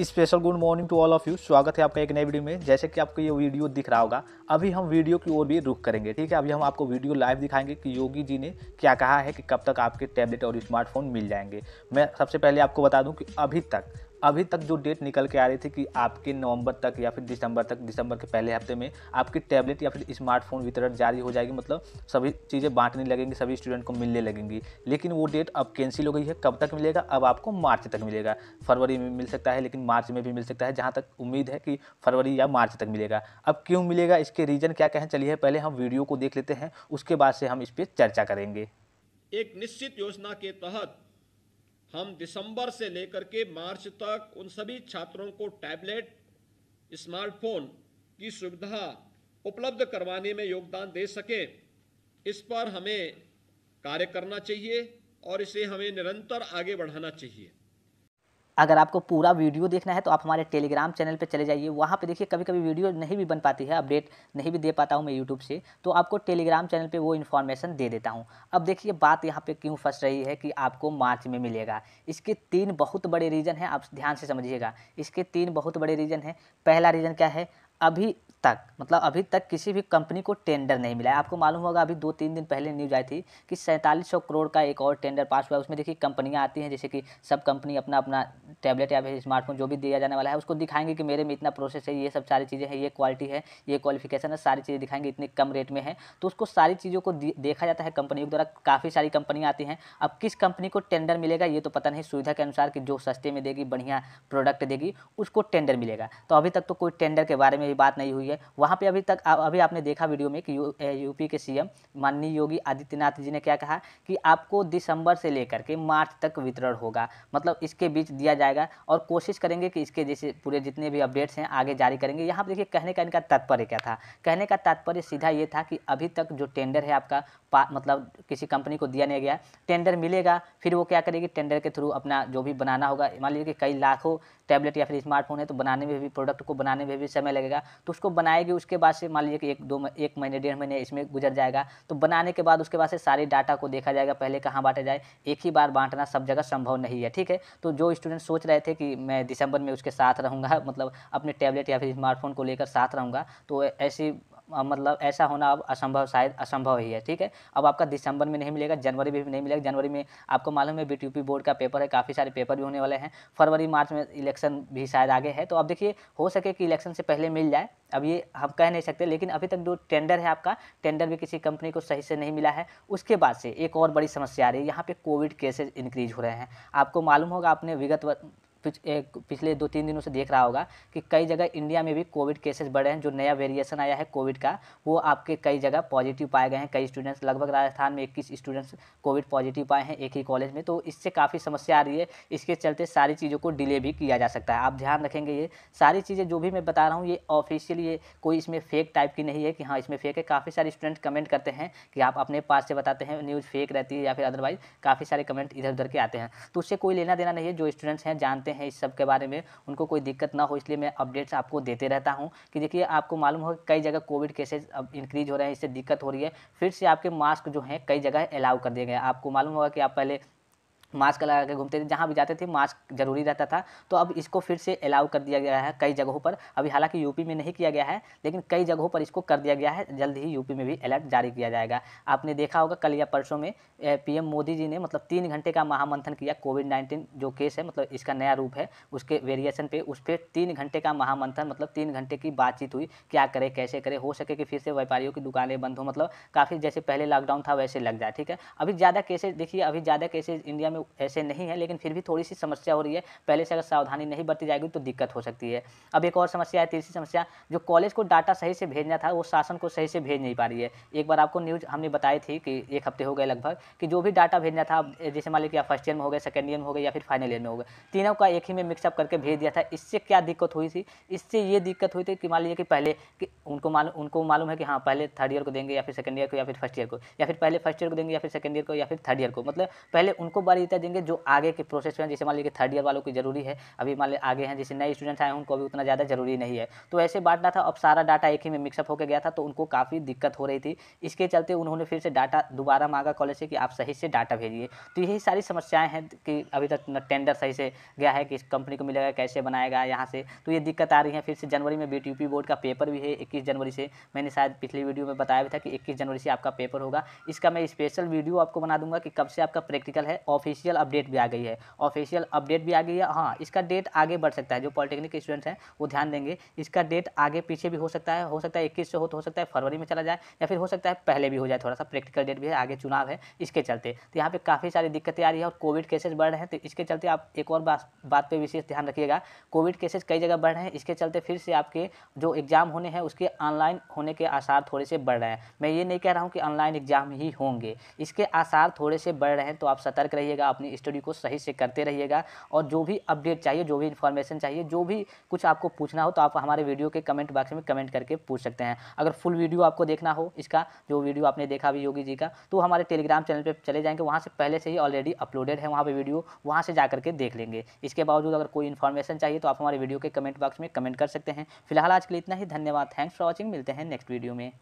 special good morning to all of you स्वागत है आपका एक नए वीडियो में जैसे कि आपको ये वीडियो दिख रहा होगा अभी हम वीडियो की ओर भी रुख करेंगे ठीक है अभी हम आपको वीडियो लाइव दिखाएंगे कि योगी जी ने क्या कहा है कि कब तक आपके टैबलेट और स्मार्टफोन मिल जाएंगे मैं सबसे पहले आपको बता दूं कि अभी तक अभी तक जो डेट निकल के आ रही थी कि आपके नवंबर तक या फिर दिसंबर तक दिसंबर के पहले हफ्ते में आपकी टैबलेट या फिर स्मार्टफोन वितरण जारी हो जाएगी मतलब सभी चीज़ें बांटने लगेंगी सभी स्टूडेंट को मिलने लगेंगी लेकिन वो डेट अब कैंसिल हो गई है कब तक मिलेगा अब आपको मार्च तक मिलेगा फरवरी में मिल सकता है लेकिन मार्च में भी मिल सकता है जहाँ तक उम्मीद है कि फरवरी या मार्च तक मिलेगा अब क्यों मिलेगा इसके रीज़न क्या कहें चलिए पहले हम वीडियो को देख लेते हैं उसके बाद से हम इस पर चर्चा करेंगे एक निश्चित योजना के तहत हम दिसंबर से लेकर के मार्च तक उन सभी छात्रों को टैबलेट स्मार्टफोन की सुविधा उपलब्ध करवाने में योगदान दे सकें इस पर हमें कार्य करना चाहिए और इसे हमें निरंतर आगे बढ़ाना चाहिए अगर आपको पूरा वीडियो देखना है तो आप हमारे टेलीग्राम चैनल पे चले जाइए वहाँ पे देखिए कभी कभी वीडियो नहीं भी बन पाती है अपडेट नहीं भी दे पाता हूँ मैं यूट्यूब से तो आपको टेलीग्राम चैनल पे वो इन्फॉर्मेशन दे देता हूँ अब देखिए बात यहाँ पे क्यों फंस रही है कि आपको मार्च में मिलेगा इसके तीन बहुत बड़े रीज़न हैं आप ध्यान से समझिएगा इसके तीन बहुत बड़े रीज़न हैं पहला रीज़न क्या है अभी तक मतलब अभी तक किसी भी कंपनी को टेंडर नहीं मिला है आपको मालूम होगा अभी दो तीन दिन पहले न्यूज आई थी कि सैंतालीस सौ करोड़ का एक और टेंडर पास हुआ है उसमें देखिए कंपनियाँ आती हैं जैसे कि सब कंपनी अपना अपना टैबलेट या फिर स्मार्टफोन जो भी दिया जाने वाला है उसको दिखाएंगे कि मेरे में इतना प्रोसेस है ये सब सारी चीज़ें हैं ये क्वालिटी है ये क्वालिफिकेशन है सारी चीज़ें दिखाएंगे इतने कम रेट में है तो उसको सारी चीज़ों को देखा जाता है कंपनियों के द्वारा काफ़ी सारी कंपनियाँ आती हैं अब किस कंपनी को टेंडर मिलेगा ये तो पता नहीं सुविधा के अनुसार कि जो सस्ते में देगी बढ़िया प्रोडक्ट देगी उसको टेंडर मिलेगा तो अभी तक तो कोई टेंडर के बारे में भी बात नहीं हुई है है वहाँ पे अभी तक अभी आपने देखा वीडियो में कि यू, यूपी के सीएम माननीय योगी आदित्यनाथ जी ने क्या कहा कि आपको दिसंबर से लेकर के मार्च तक वितरण होगा मतलब इसके बीच दिया जाएगा और कोशिश करेंगे कि इसके जैसे पूरे जितने भी अपडेट्स हैं आगे जारी करेंगे यहाँ पर देखिए कहने का इनका तात्पर्य क्या था कहने का तात्पर्य सीधा ये था कि अभी तक जो टेंडर है आपका मतलब किसी कंपनी को दिया नहीं गया टेंडर मिलेगा फिर वो क्या करेगी टेंडर के थ्रू अपना जो भी बनाना होगा मान लीजिए कि कई लाखों टैबलेट या फिर स्मार्टफोन है तो बनाने में भी प्रोडक्ट को बनाने में भी समय लगेगा तो उसको बनाएगी उसके बाद से मान लीजिए कि एक दो एक महीने डेढ़ महीने इसमें गुजर जाएगा तो बनाने के बाद उसके बाद से सारे डाटा को देखा जाएगा पहले कहाँ बांटा जाए एक ही बार बांटना सब जगह संभव नहीं है ठीक है तो जो स्टूडेंट सोच रहे थे कि मैं दिसंबर में उसके साथ रहूँगा मतलब अपने टैबलेट या फिर स्मार्टफोन को लेकर साथ रहूँगा तो ऐसी मतलब ऐसा होना अब असंभव शायद असंभव ही है ठीक है अब आपका दिसंबर में नहीं मिलेगा जनवरी में भी नहीं मिलेगा जनवरी में आपको मालूम है बी बोर्ड का पेपर है काफ़ी सारे पेपर भी होने वाले हैं फरवरी मार्च में इलेक्शन भी शायद आगे है तो अब देखिए हो सके कि इलेक्शन से पहले मिल जाए अब ये हम कह नहीं सकते लेकिन अभी तक जो टेंडर है आपका टेंडर भी किसी कंपनी को सही से नहीं मिला है उसके बाद से एक और बड़ी समस्या आ रही है यहाँ पे कोविड केसेज इंक्रीज हो रहे हैं आपको मालूम होगा आपने विगत पिछ, एक, पिछले दो तीन दिनों से देख रहा होगा कि कई जगह इंडिया में भी कोविड केसेस बढ़े हैं जो नया वेरिएशन आया है कोविड का वो आपके कई जगह पॉजिटिव पाए गए हैं कई स्टूडेंट्स लगभग राजस्थान में इक्कीस स्टूडेंट्स कोविड पॉजिटिव पाए हैं एक ही कॉलेज में तो इससे काफ़ी समस्या आ रही है इसके चलते सारी चीज़ों को डिले भी किया जा सकता है आप ध्यान रखेंगे ये सारी चीज़ें जो भी मैं बता रहा हूँ ये ऑफिशियली ये कोई इसमें फेक टाइप की नहीं है कि हाँ इसमें फेक है काफ़ी सारे स्टूडेंट कमेंट करते हैं कि आप अपने पास से बताते हैं न्यूज़ फेक रहती है या फिर अदरवाइज काफ़ी सारे कमेंट इधर उधर के आते हैं तो उससे कोई लेना देना नहीं है जो स्टूडेंट्स हैं जानते हैं इस सब के बारे में उनको कोई दिक्कत ना हो इसलिए मैं अपडेट्स आपको देते रहता हूँ कि देखिए आपको मालूम हो कई जगह कोविड केसेज अब इंक्रीज हो रहे हैं इससे दिक्कत हो रही है फिर से आपके मास्क जो हैं कई जगह अलाउ कर दिए गए आपको मालूम होगा कि आप पहले मास्क लगा के घूमते थे जहाँ भी जाते थे मास्क जरूरी रहता था तो अब इसको फिर से अलाउ कर दिया गया है कई जगहों पर अभी हालांकि यूपी में नहीं किया गया है लेकिन कई जगहों पर इसको कर दिया गया है जल्द ही यूपी में भी अलर्ट जारी किया जाएगा आपने देखा होगा कल या परसों में पीएम मोदी जी ने मतलब तीन घंटे का महामंथन किया कोविड नाइन्टीन जो केस है मतलब इसका नया रूप है उसके वेरिएशन पर उस पर तीन घंटे का महामंथन मतलब तीन घंटे की बातचीत हुई क्या करें कैसे करें हो सके कि फिर से व्यापारियों की दुकानें बंद हो मतलब काफ़ी जैसे पहले लॉकडाउन था वैसे लग जाए ठीक है अभी ज़्यादा केसेज देखिए अभी ज़्यादा केसेज इंडिया में ऐसे नहीं है लेकिन फिर भी थोड़ी सी समस्या हो रही है पहले से अगर सावधानी नहीं बरती जाएगी तो दिक्कत हो सकती है अब एक और समस्या है तीसरी समस्या जो कॉलेज को डाटा सही से भेजना था वो शासन को सही से भेज नहीं पा रही है एक बार आपको न्यूज़ हमने बताई थी कि एक हफ्ते हो गए लगभग कि जो भी डाटा भेजना था जैसे मान लीजिए फर्स्ट ईयर में हो गए सेकेंड ईयर में हो गए या फिर फाइनल ईयर में हो गए तीनों का एक ही में मिक्सअप करके भेज दिया था इससे क्या दिक्कत हुई थी इससे ये दिक्कत हुई थी कि मान लीजिए कि पहले कि उनको मालूम उनको मालूम है कि हाँ पहले थर्ड ईयर को देंगे या फिर सेकंड ईयर को या फिर फर्स्ट ईयर को या फिर पहले फर्स्ट ईयर को देंगे या फिर सेकेंड ईयर को या फिर थर्ड ईयर को मतलब पहले उनको बारी सुविधा देंगे जो आगे के प्रोसेस में जैसे मान लीजिए थर्ड ईयर वालों की जरूरी है अभी मान लीजिए आगे हैं जैसे नए स्टूडेंट्स आए उनको अभी उतना ज़्यादा जरूरी नहीं है तो ऐसे बांटना था अब सारा डाटा एक ही में मिक्सअप होकर गया था तो उनको काफ़ी दिक्कत हो रही थी इसके चलते उन्होंने फिर से डाटा दोबारा मांगा कॉलेज से कि आप सही से डाटा भेजिए तो यही सारी समस्याएं हैं कि अभी तक टेंडर सही से गया है कि इस कंपनी को मिलेगा कैसे बनाएगा यहाँ से तो ये दिक्कत आ रही है फिर से जनवरी में बी बोर्ड का पेपर भी है इक्कीस जनवरी से मैंने शायद पिछली वीडियो में बताया भी था कि इक्कीस जनवरी से आपका पेपर होगा इसका मैं स्पेशल वीडियो आपको बना दूंगा कि कब से आपका प्रैक्टिकल है ऑफिस ऑफिशियल अपडेट भी आ गई है ऑफिशियल अपडेट भी आ गई है हाँ इसका डेट आगे बढ़ सकता है जो पॉलिटेक्निक स्टूडेंट्स हैं वो ध्यान देंगे इसका डेट आगे पीछे भी हो सकता है हो सकता है इक्कीस से हो तो हो सकता है फरवरी में चला जाए या फिर हो सकता है पहले भी हो जाए थोड़ा सा प्रैक्टिकल डेट भी है आगे चुनाव है इसके चलते तो यहाँ पर काफ़ी सारी दिक्कतें आ रही है और कोविड केसेज बढ़ रहे हैं तो इसके चलते आप एक और बात पर विशेष ध्यान रखिएगा कोविड केसेज कई जगह बढ़ रहे हैं इसके चलते फिर से आपके जो एग्ज़ाम होने हैं उसके ऑनलाइन होने के आसार थोड़े से बढ़ रहे हैं मैं ये नहीं कह रहा हूँ कि ऑनलाइन एग्ज़ाम ही होंगे इसके आसार थोड़े से बढ़ रहे हैं तो आप सतर्क रहिएगा रहिएगा अपनी स्टडी को सही से करते रहिएगा और जो भी अपडेट चाहिए जो भी इन्फॉर्मेशन चाहिए जो भी कुछ आपको पूछना हो तो आप हमारे वीडियो के कमेंट बॉक्स में कमेंट करके पूछ सकते हैं अगर फुल वीडियो आपको देखना हो इसका जो वीडियो आपने देखा भी योगी जी का तो हमारे टेलीग्राम चैनल पर चले जाएंगे वहाँ से पहले से ही ऑलरेडी अपलोडेड है वहाँ पर वीडियो वहाँ से जा करके देख लेंगे इसके बावजूद अगर कोई इन्फॉर्मेशन चाहिए तो आप हमारे वीडियो के कमेंट बॉक्स में कमेंट कर सकते हैं फिलहाल आज के लिए इतना ही धन्यवाद थैंक्स फॉर वॉचिंग मिलते हैं नेक्स्ट वीडियो में